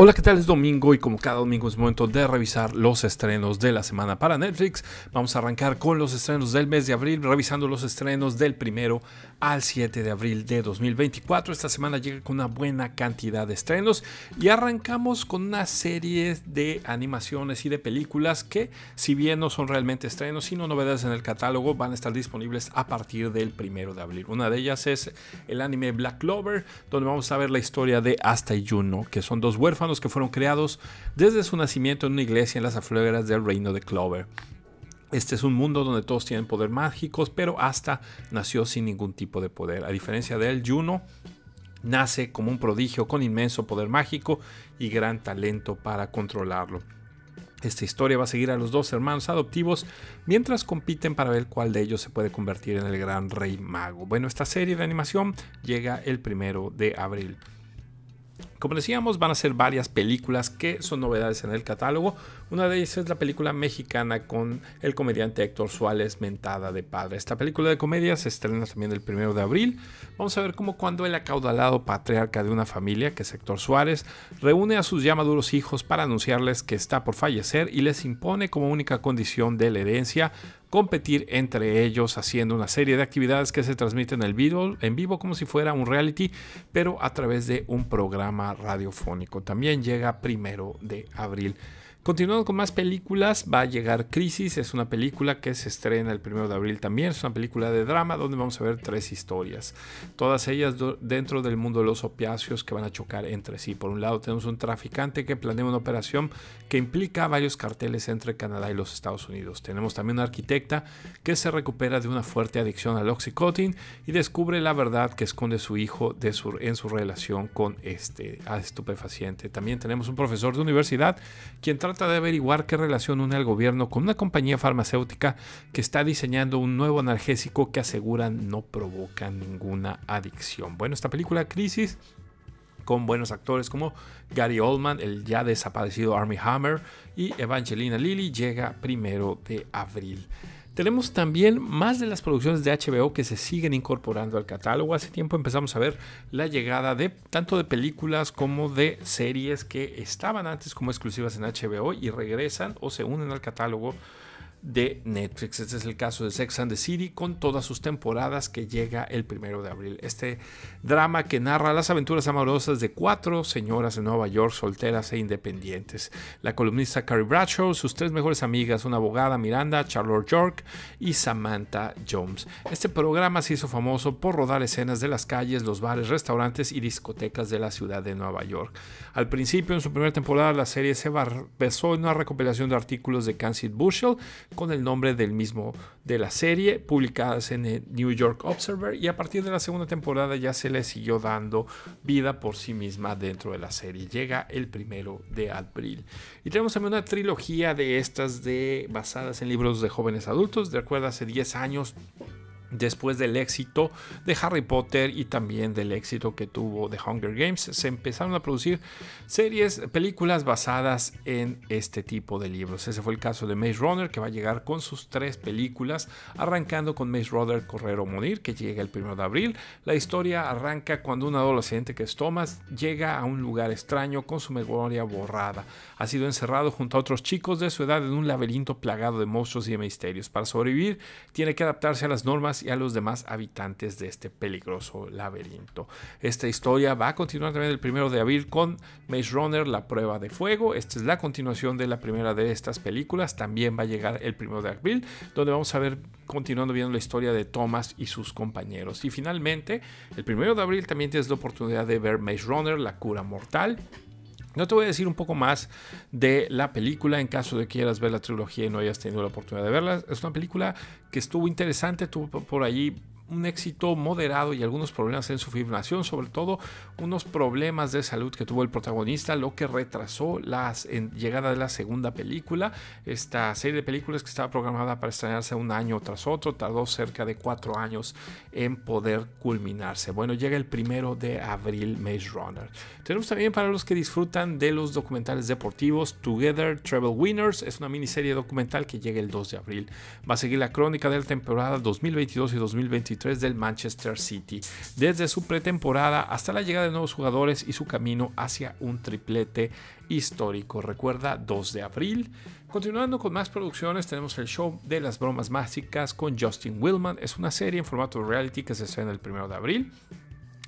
Hola, ¿qué tal? Es domingo y como cada domingo es momento de revisar los estrenos de la semana para Netflix. Vamos a arrancar con los estrenos del mes de abril, revisando los estrenos del primero al 7 de abril de 2024. Esta semana llega con una buena cantidad de estrenos y arrancamos con una serie de animaciones y de películas que, si bien no son realmente estrenos, sino novedades en el catálogo, van a estar disponibles a partir del primero de abril. Una de ellas es el anime Black Clover, donde vamos a ver la historia de Asta y Juno, que son dos huérfanos los que fueron creados desde su nacimiento en una iglesia en las afueras del reino de Clover. Este es un mundo donde todos tienen poder mágicos, pero hasta nació sin ningún tipo de poder. A diferencia de él, Juno nace como un prodigio con inmenso poder mágico y gran talento para controlarlo. Esta historia va a seguir a los dos hermanos adoptivos mientras compiten para ver cuál de ellos se puede convertir en el gran rey mago. Bueno, esta serie de animación llega el primero de abril. Como decíamos, van a ser varias películas que son novedades en el catálogo, una de ellas es la película mexicana con el comediante Héctor Suárez, Mentada de Padre. Esta película de comedia se estrena también el primero de abril. Vamos a ver cómo cuando el acaudalado patriarca de una familia, que es Héctor Suárez, reúne a sus maduros hijos para anunciarles que está por fallecer y les impone como única condición de la herencia competir entre ellos haciendo una serie de actividades que se transmiten en vivo, en vivo como si fuera un reality, pero a través de un programa radiofónico. También llega primero de abril. Continuando con más películas, va a llegar Crisis, es una película que se estrena el 1 de abril también, es una película de drama donde vamos a ver tres historias, todas ellas dentro del mundo de los opiáceos que van a chocar entre sí. Por un lado tenemos un traficante que planea una operación que implica varios carteles entre Canadá y los Estados Unidos. Tenemos también una arquitecta que se recupera de una fuerte adicción al oxycotin y descubre la verdad que esconde su hijo de su, en su relación con este estupefaciente. También tenemos un profesor de universidad quien trata de averiguar qué relación une al gobierno con una compañía farmacéutica que está diseñando un nuevo analgésico que aseguran no provoca ninguna adicción. Bueno, esta película Crisis con buenos actores como Gary Oldman, el ya desaparecido Army Hammer y Evangelina Lilly llega primero de abril. Tenemos también más de las producciones de HBO que se siguen incorporando al catálogo. Hace tiempo empezamos a ver la llegada de tanto de películas como de series que estaban antes como exclusivas en HBO y regresan o se unen al catálogo de Netflix. Este es el caso de Sex and the City con todas sus temporadas que llega el primero de abril. Este drama que narra las aventuras amorosas de cuatro señoras de Nueva York solteras e independientes. La columnista Carrie Bradshaw, sus tres mejores amigas, una abogada Miranda, Charlotte York y Samantha Jones. Este programa se hizo famoso por rodar escenas de las calles, los bares, restaurantes y discotecas de la ciudad de Nueva York. Al principio, en su primera temporada, la serie se basó en una recopilación de artículos de Kansas Bushel con el nombre del mismo de la serie, publicadas en el New York Observer y a partir de la segunda temporada ya se le siguió dando vida por sí misma dentro de la serie. Llega el primero de abril. Y tenemos también una trilogía de estas de basadas en libros de jóvenes adultos. De acuerdo, hace 10 años después del éxito de Harry Potter y también del éxito que tuvo The Hunger Games, se empezaron a producir series, películas basadas en este tipo de libros. Ese fue el caso de Maze Runner, que va a llegar con sus tres películas, arrancando con Maze Runner Correr o Morir, que llega el 1 de abril. La historia arranca cuando un adolescente que es Thomas llega a un lugar extraño con su memoria borrada. Ha sido encerrado junto a otros chicos de su edad en un laberinto plagado de monstruos y de misterios. Para sobrevivir, tiene que adaptarse a las normas y a los demás habitantes de este peligroso laberinto. Esta historia va a continuar también el primero de abril con Maze Runner, la prueba de fuego. Esta es la continuación de la primera de estas películas. También va a llegar el primero de abril, donde vamos a ver continuando viendo la historia de Thomas y sus compañeros. Y finalmente, el primero de abril también tienes la oportunidad de ver Maze Runner, la cura mortal. No te voy a decir un poco más de la película en caso de que quieras ver la trilogía y no hayas tenido la oportunidad de verla. Es una película que estuvo interesante, tuvo por allí un éxito moderado y algunos problemas en su filmación, sobre todo unos problemas de salud que tuvo el protagonista, lo que retrasó la llegada de la segunda película. Esta serie de películas que estaba programada para estrenarse un año tras otro, tardó cerca de cuatro años en poder culminarse. Bueno, llega el primero de abril Maze Runner. Tenemos también para los que disfrutan de los documentales deportivos Together Travel Winners, es una miniserie documental que llega el 2 de abril. Va a seguir la crónica de la temporada 2022 y 2023 del Manchester City, desde su pretemporada hasta la llegada de nuevos jugadores y su camino hacia un triplete histórico. Recuerda, 2 de abril. Continuando con más producciones, tenemos el show de las bromas mágicas con Justin Willman. Es una serie en formato reality que se estrena el 1 de abril.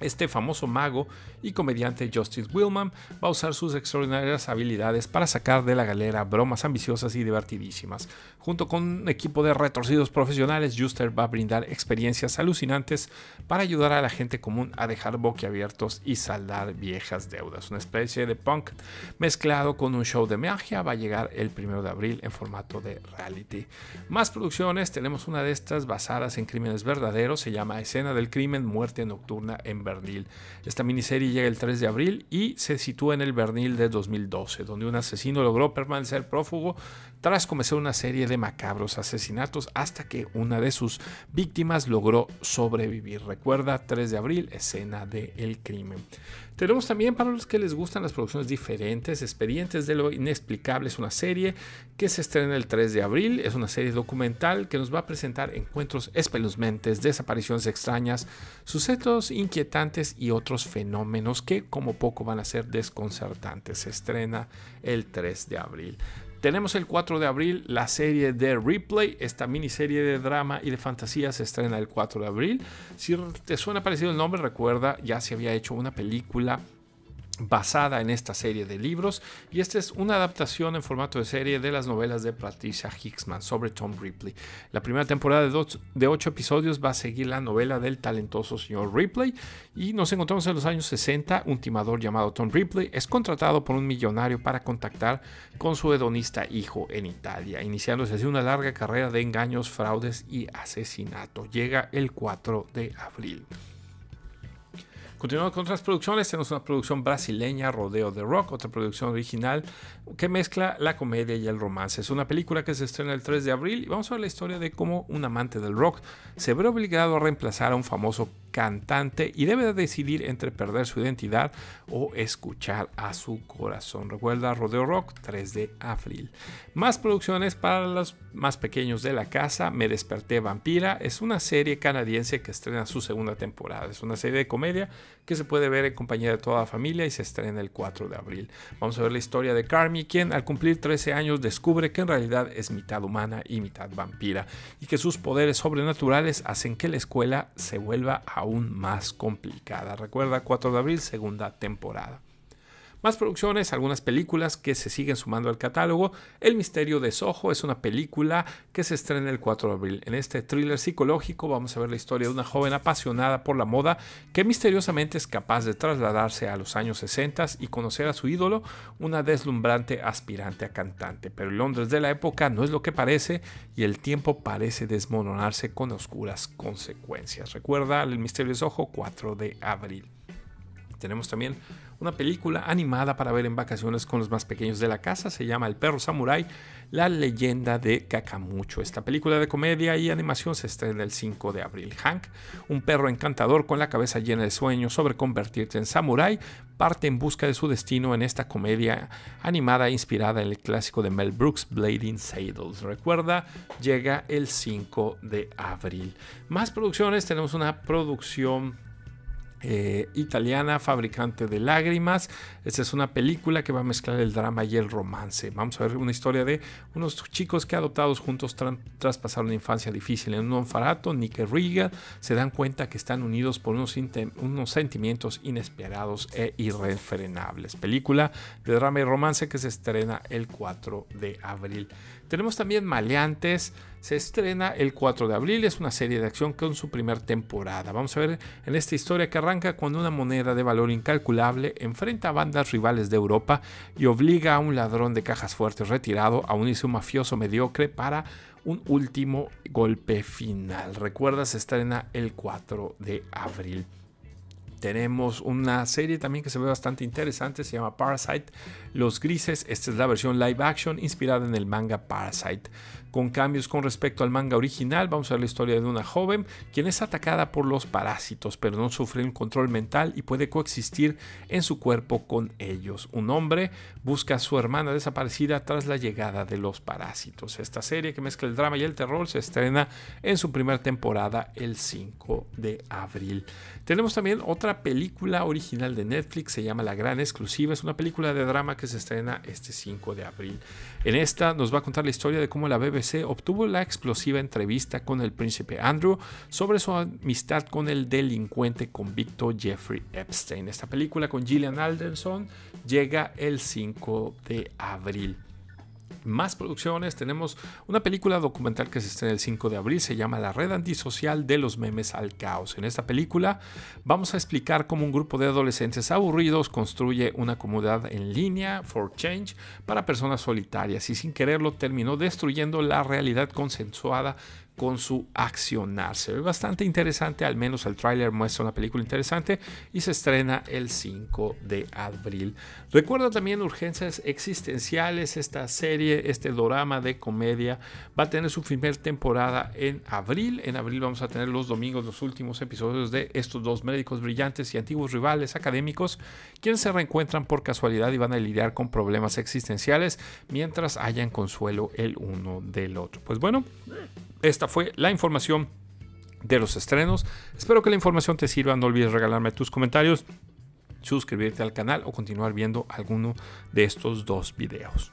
Este famoso mago y comediante Justice Willman va a usar sus extraordinarias habilidades para sacar de la galera bromas ambiciosas y divertidísimas. Junto con un equipo de retorcidos profesionales, Juster va a brindar experiencias alucinantes para ayudar a la gente común a dejar boquiabiertos y saldar viejas deudas. Una especie de punk mezclado con un show de magia va a llegar el 1 de abril en formato de reality. Más producciones, tenemos una de estas basadas en crímenes verdaderos, se llama Escena del Crimen, Muerte Nocturna en esta miniserie llega el 3 de abril y se sitúa en el Bernil de 2012, donde un asesino logró permanecer prófugo tras comenzar una serie de macabros asesinatos hasta que una de sus víctimas logró sobrevivir. Recuerda, 3 de abril, escena del el crimen. Tenemos también para los que les gustan las producciones diferentes, Expedientes de lo Inexplicable es una serie que se estrena el 3 de abril, es una serie documental que nos va a presentar encuentros espeluznantes, desapariciones extrañas, sucesos inquietantes y otros fenómenos que como poco van a ser desconcertantes. Se estrena el 3 de abril. Tenemos el 4 de abril la serie de Replay, esta miniserie de drama y de fantasía se estrena el 4 de abril. Si te suena parecido el nombre, recuerda, ya se había hecho una película basada en esta serie de libros y esta es una adaptación en formato de serie de las novelas de Patricia Hicksman sobre Tom Ripley. La primera temporada de, dos, de ocho episodios va a seguir la novela del talentoso señor Ripley y nos encontramos en los años 60. Un timador llamado Tom Ripley es contratado por un millonario para contactar con su hedonista hijo en Italia, iniciándose así una larga carrera de engaños, fraudes y asesinato. Llega el 4 de abril. Continuamos con otras producciones. Tenemos una producción brasileña, Rodeo de Rock, otra producción original que mezcla la comedia y el romance. Es una película que se estrena el 3 de abril y vamos a ver la historia de cómo un amante del rock se ve obligado a reemplazar a un famoso cantante y debe decidir entre perder su identidad o escuchar a su corazón. Recuerda Rodeo Rock 3 de abril. Más producciones para los más pequeños de la casa. Me desperté vampira es una serie canadiense que estrena su segunda temporada. Es una serie de comedia que se puede ver en compañía de toda la familia y se estrena el 4 de abril. Vamos a ver la historia de Carmi, quien al cumplir 13 años descubre que en realidad es mitad humana y mitad vampira, y que sus poderes sobrenaturales hacen que la escuela se vuelva aún más complicada. Recuerda, 4 de abril, segunda temporada. Más producciones, algunas películas que se siguen sumando al catálogo. El misterio de Soho es una película que se estrena el 4 de abril. En este thriller psicológico vamos a ver la historia de una joven apasionada por la moda que misteriosamente es capaz de trasladarse a los años 60 y conocer a su ídolo, una deslumbrante aspirante a cantante. Pero el Londres de la época no es lo que parece y el tiempo parece desmoronarse con oscuras consecuencias. Recuerda el misterio de Soho 4 de abril. Tenemos también una película animada para ver en vacaciones con los más pequeños de la casa. Se llama El perro Samurai la leyenda de Cacamucho. Esta película de comedia y animación se estrena el 5 de abril. Hank, un perro encantador con la cabeza llena de sueños sobre convertirse en samurai parte en busca de su destino en esta comedia animada inspirada en el clásico de Mel Brooks, Blading Saddles. Recuerda, llega el 5 de abril. Más producciones, tenemos una producción eh, italiana, Fabricante de Lágrimas. Esta es una película que va a mezclar el drama y el romance. Vamos a ver una historia de unos chicos que adoptados juntos tras traspasaron una infancia difícil en un farato, Nick Riga, se dan cuenta que están unidos por unos, unos sentimientos inesperados e irrefrenables. Película de drama y romance que se estrena el 4 de abril. Tenemos también Maleantes se estrena el 4 de abril. Es una serie de acción con su primera temporada. Vamos a ver en esta historia que arranca cuando una moneda de valor incalculable enfrenta a bandas rivales de Europa y obliga a un ladrón de cajas fuertes retirado a unirse a un mafioso mediocre para un último golpe final. Recuerda, se estrena el 4 de abril tenemos una serie también que se ve bastante interesante, se llama Parasite. Los Grises, esta es la versión live action inspirada en el manga Parasite. Con cambios con respecto al manga original, vamos a ver la historia de una joven quien es atacada por los parásitos, pero no sufre un control mental y puede coexistir en su cuerpo con ellos. Un hombre busca a su hermana desaparecida tras la llegada de los parásitos. Esta serie que mezcla el drama y el terror se estrena en su primera temporada el 5 de abril. Tenemos también otra película original de Netflix, se llama La Gran Exclusiva, es una película de drama que se estrena este 5 de abril. En esta nos va a contar la historia de cómo la BBC obtuvo la explosiva entrevista con el príncipe Andrew sobre su amistad con el delincuente convicto Jeffrey Epstein. Esta película con Gillian Alderson llega el 5 de abril más producciones. Tenemos una película documental que se estrena el 5 de abril, se llama La red antisocial de los memes al caos. En esta película vamos a explicar cómo un grupo de adolescentes aburridos construye una comunidad en línea, for change, para personas solitarias y sin quererlo terminó destruyendo la realidad consensuada con su accionarse, bastante interesante, al menos el tráiler muestra una película interesante y se estrena el 5 de abril. Recuerda también Urgencias Existenciales, esta serie, este drama de comedia, va a tener su primer temporada en abril. En abril vamos a tener los domingos los últimos episodios de estos dos médicos brillantes y antiguos rivales académicos, quienes se reencuentran por casualidad y van a lidiar con problemas existenciales mientras hayan consuelo el uno del otro. Pues bueno, esta fue la información de los estrenos. Espero que la información te sirva. No olvides regalarme tus comentarios, suscribirte al canal o continuar viendo alguno de estos dos videos.